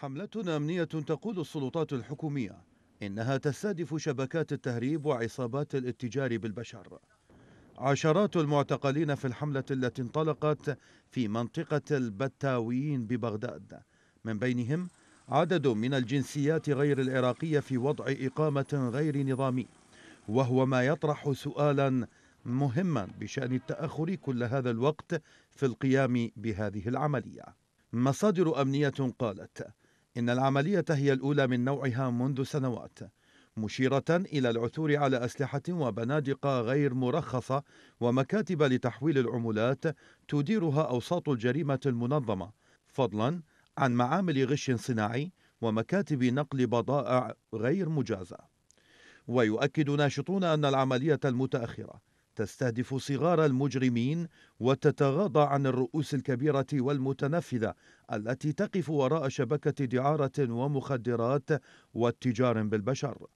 حملة أمنية تقول السلطات الحكومية إنها تستهدف شبكات التهريب وعصابات الاتجار بالبشر عشرات المعتقلين في الحملة التي انطلقت في منطقة البتاويين ببغداد من بينهم عدد من الجنسيات غير العراقية في وضع إقامة غير نظامي وهو ما يطرح سؤالا مهما بشأن التأخر كل هذا الوقت في القيام بهذه العملية مصادر أمنية قالت إن العملية هي الأولى من نوعها منذ سنوات مشيرة إلى العثور على أسلحة وبنادق غير مرخصة ومكاتب لتحويل العملات تديرها أوساط الجريمة المنظمة فضلا عن معامل غش صناعي ومكاتب نقل بضائع غير مجازة ويؤكد ناشطون أن العملية المتأخرة تستهدف صغار المجرمين وتتغاضى عن الرؤوس الكبيرة والمتنفذة التي تقف وراء شبكة دعارة ومخدرات واتجار بالبشر.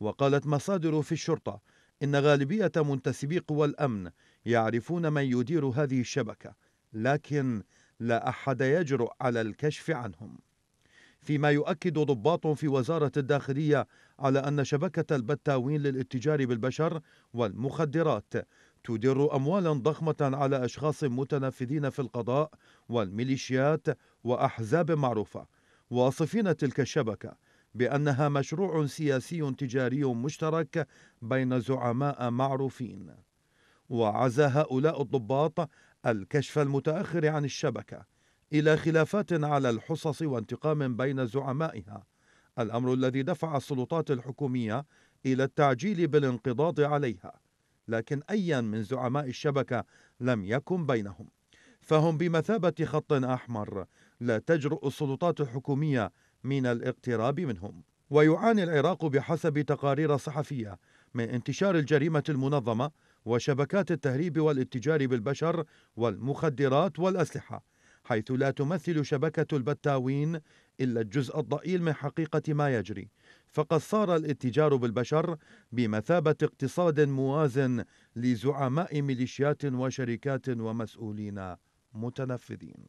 وقالت مصادر في الشرطة إن غالبية منتسبي قوى الأمن يعرفون من يدير هذه الشبكة، لكن لا أحد يجرؤ على الكشف عنهم. فيما يؤكد ضباط في وزارة الداخلية على أن شبكة البتاوين للاتجار بالبشر والمخدرات تدر أموالا ضخمة على أشخاص متنفذين في القضاء والميليشيات وأحزاب معروفة واصفين تلك الشبكة بأنها مشروع سياسي تجاري مشترك بين زعماء معروفين وعزا هؤلاء الضباط الكشف المتأخر عن الشبكة إلى خلافات على الحصص وانتقام بين زعمائها الأمر الذي دفع السلطات الحكومية إلى التعجيل بالانقضاض عليها لكن أيا من زعماء الشبكة لم يكن بينهم فهم بمثابة خط أحمر لا تجرؤ السلطات الحكومية من الاقتراب منهم ويعاني العراق بحسب تقارير صحفية من انتشار الجريمة المنظمة وشبكات التهريب والاتجار بالبشر والمخدرات والأسلحة حيث لا تمثل شبكة البتاوين إلا الجزء الضئيل من حقيقة ما يجري فقد صار الاتجار بالبشر بمثابة اقتصاد موازن لزعماء ميليشيات وشركات ومسؤولين متنفذين